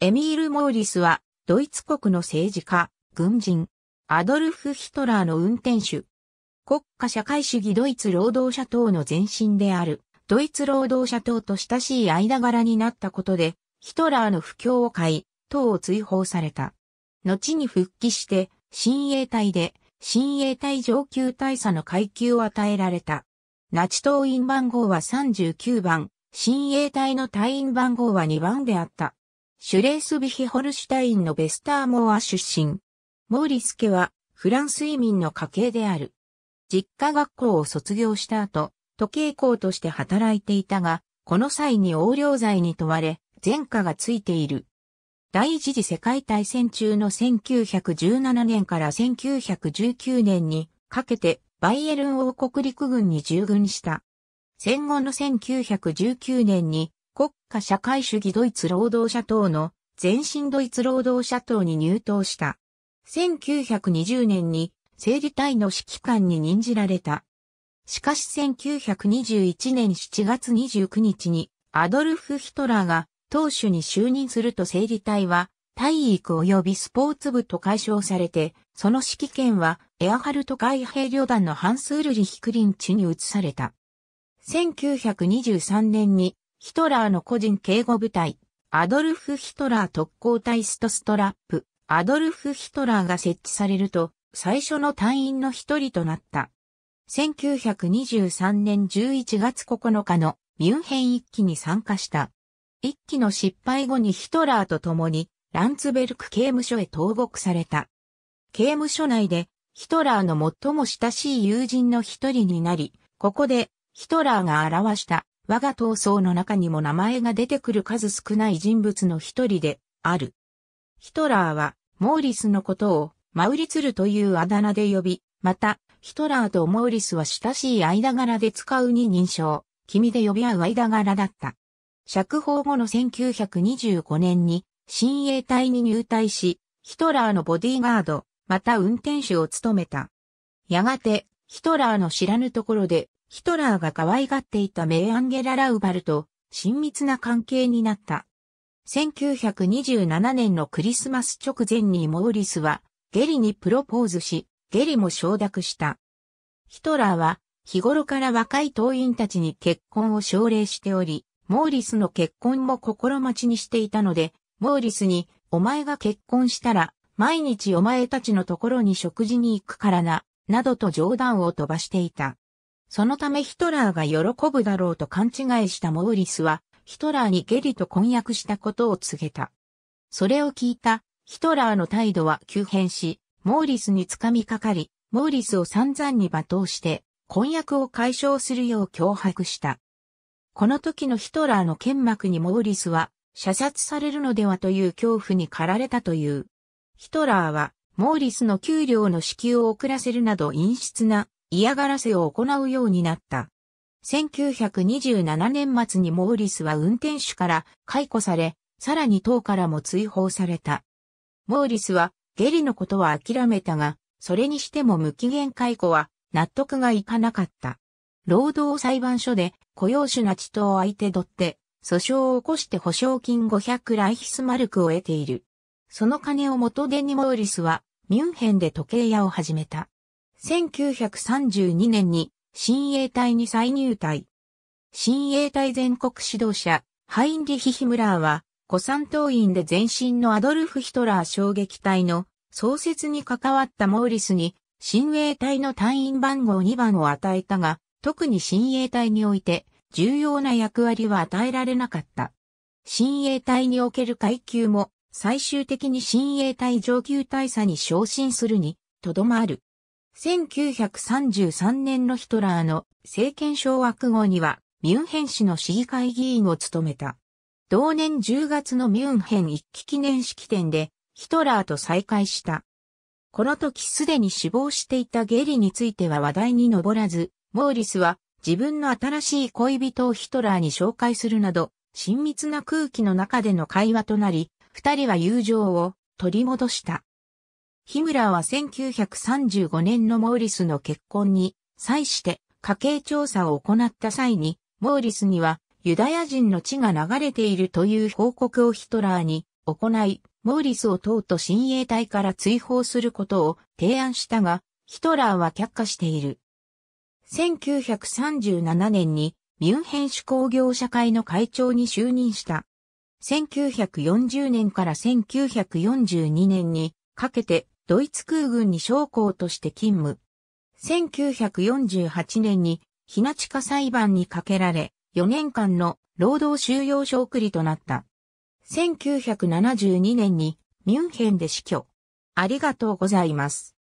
エミール・モーリスは、ドイツ国の政治家、軍人、アドルフ・ヒトラーの運転手。国家社会主義ドイツ労働者党の前身である、ドイツ労働者党と親しい間柄になったことで、ヒトラーの不況を買い、党を追放された。後に復帰して、親衛隊で、親衛隊上級大佐の階級を与えられた。ナチ党員番号は39番、親衛隊の隊員番号は2番であった。シュレースビヒホルシュタインのベスターモア出身。モーリス家はフランス移民の家系である。実家学校を卒業した後、時計校として働いていたが、この際に横領罪に問われ、前科がついている。第一次世界大戦中の1917年から1919年にかけてバイエルン王国陸軍に従軍した。戦後の1919年に国家社会主義ドイツ労働者党の前身ドイツ労働者党に入党した。1920年に整理隊の指揮官に任じられた。しかし1921年7月29日にアドルフ・ヒトラーが党首に就任すると整理隊は体育及びスポーツ部と解消されて、その指揮権はエアハルト海兵旅団のハンス・ウルリヒ・クリンチに移された。1923年にヒトラーの個人警護部隊、アドルフ・ヒトラー特攻隊ストストラップ、アドルフ・ヒトラーが設置されると、最初の隊員の一人となった。1923年11月9日のミュンヘン一期に参加した。一期の失敗後にヒトラーと共にランツベルク刑務所へ投獄された。刑務所内でヒトラーの最も親しい友人の一人になり、ここでヒトラーが表した我が闘争の中にも名前が出てくる数少ない人物の一人である。ヒトラーは、モーリスのことを、マウリツルというあだ名で呼び、また、ヒトラーとモーリスは親しい間柄で使うに認証、君で呼び合う間柄だった。釈放後の1925年に、親衛隊に入隊し、ヒトラーのボディーガード、また運転手を務めた。やがて、ヒトラーの知らぬところで、ヒトラーが可愛がっていたメイ・アンゲラ・ラウバルと親密な関係になった。1927年のクリスマス直前にモーリスはゲリにプロポーズし、ゲリも承諾した。ヒトラーは日頃から若い党員たちに結婚を奨励しており、モーリスの結婚も心待ちにしていたので、モーリスに、お前が結婚したら、毎日お前たちのところに食事に行くからな、などと冗談を飛ばしていた。そのためヒトラーが喜ぶだろうと勘違いしたモーリスは、ヒトラーにゲリと婚約したことを告げた。それを聞いた、ヒトラーの態度は急変し、モーリスにつかみかかり、モーリスを散々に罵倒して、婚約を解消するよう脅迫した。この時のヒトラーの剣幕にモーリスは、射殺されるのではという恐怖に駆られたという。ヒトラーは、モーリスの給料の支給を遅らせるなど陰湿な嫌がらせを行うようになった。1927年末にモーリスは運転手から解雇され、さらに党からも追放された。モーリスはゲリのことは諦めたが、それにしても無期限解雇は納得がいかなかった。労働裁判所で雇用主なチトを相手取って、訴訟を起こして保証金500ライヒスマルクを得ている。その金を元手にモーリスはミュンヘンで時計屋を始めた。1932年に新衛隊に再入隊。新衛隊全国指導者、ハインリヒ・ヒムラーは、古参党員で前身のアドルフ・ヒトラー衝撃隊の創設に関わったモーリスに、新衛隊の隊員番号2番を与えたが、特に新衛隊において重要な役割は与えられなかった。新衛隊における階級も最終的に新衛隊上級大佐に昇進するにとどまる。1933年のヒトラーの政権掌握後には、ミュンヘン市の市議会議員を務めた。同年10月のミュンヘン一期記念式典で、ヒトラーと再会した。この時すでに死亡していたゲリについては話題に上らず、モーリスは自分の新しい恋人をヒトラーに紹介するなど、親密な空気の中での会話となり、二人は友情を取り戻した。ヒムラーは1935年のモーリスの結婚に際して家計調査を行った際に、モーリスにはユダヤ人の血が流れているという報告をヒトラーに行い、モーリスを党と親衛隊から追放することを提案したが、ヒトラーは却下している。1937年にミュンヘン主工業社会の会長に就任した。1940年から1942年にかけてドイツ空軍に将校として勤務。1948年に、日な地下裁判にかけられ、4年間の労働収容所送りとなった。1972年にミュンヘンで死去。ありがとうございます。